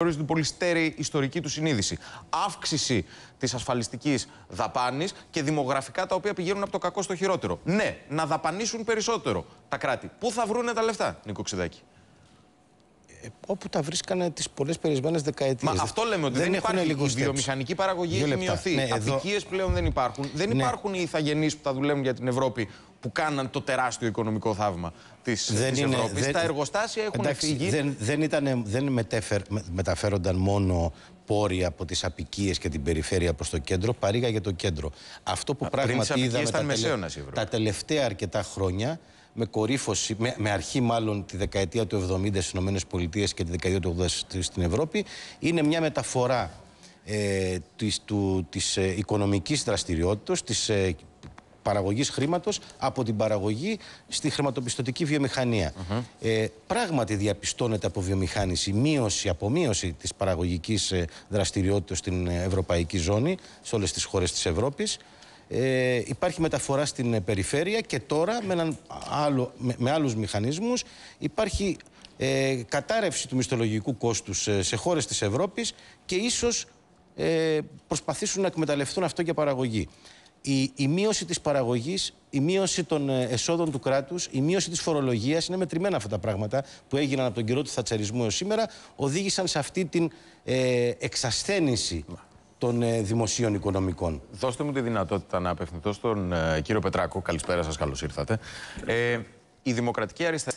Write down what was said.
γνωρίζουν την πολύ στέρεη ιστορική του συνείδηση. Αύξηση της ασφαλιστικής δαπάνης και δημογραφικά τα οποία πηγαίνουν από το κακό στο χειρότερο. Ναι, να δαπανίσουν περισσότερο τα κράτη. Πού θα βρούνε τα λεφτά, Νίκο Ξηδάκη. Ε, όπου τα βρίσκανε τις πολλές περιορισμένε δεκαετίες. Μα αυτό λέμε ότι δεν, δεν υπάρχει. η βιομηχανική παραγωγή έχει μειωθεί. Ναι, Αδικίε πλέον δεν υπάρχουν. Δεν ναι. υπάρχουν οι ηθαγενείς που θα δουλεύουν για την Ευρώπη που κάναν το τεράστιο οικονομικό θαύμα της Ευρώπης. Δεν... Τα εργοστάσια έχουν Εντάξει, φύγει. Δεν, δεν, ήταν, δεν μεταφέρονταν μόνο πόροι από τις απικίες και την περιφέρεια προς το κέντρο, παρήγαγε το κέντρο. Αυτό που Α, πράγματι είδαμε τα, τελευταία αρκετά χρόνια με κορύφωση, με, με αρχή μάλλον τη δεκαετία του 70 στι ΗΠΑ και τη δεκαετία του 80 στην Ευρώπη, είναι μια μεταφορά ε, της, του, της ε, οικονομικής δραστηριότητας, της ε, παραγωγής χρήματος από την παραγωγή στη χρηματοπιστωτική Ε, πράγματι διαπιστώνεται από βιομηχάνηση μείωση, απομείωση της παραγωγικής ε, δραστηριότητας στην ε, ευρωπαϊκή ζώνη, σε όλες τις χώρες της Ευρώπης. Ε, υπάρχει μεταφορά στην ε, περιφέρεια και τώρα με, έναν άλλο, με, άλλους μηχανισμούς υπάρχει ε, κατάρρευση του μισθολογικού κόστους σε χώρες της Ευρώπης και ίσως ε, προσπαθήσουν να εκμεταλλευτούν αυτό για παραγωγή. Η, η μείωση της παραγωγής, η μείωση των ε, εσόδων του κράτους, η μείωση της φορολογίας, είναι μετρημένα αυτά τα πράγματα που έγιναν από τον καιρό του θατσαρισμού σήμερα, οδήγησαν σε αυτή την εξασθένηση ναι των ε, δημοσίων οικονομικών. Δώστε μου τη δυνατότητα να απευθυνθώ στον ε, κύριο Πετράκο. Καλησπέρα σας, καλώς ήρθατε. Ε, η Δημοκρατική Αριστερά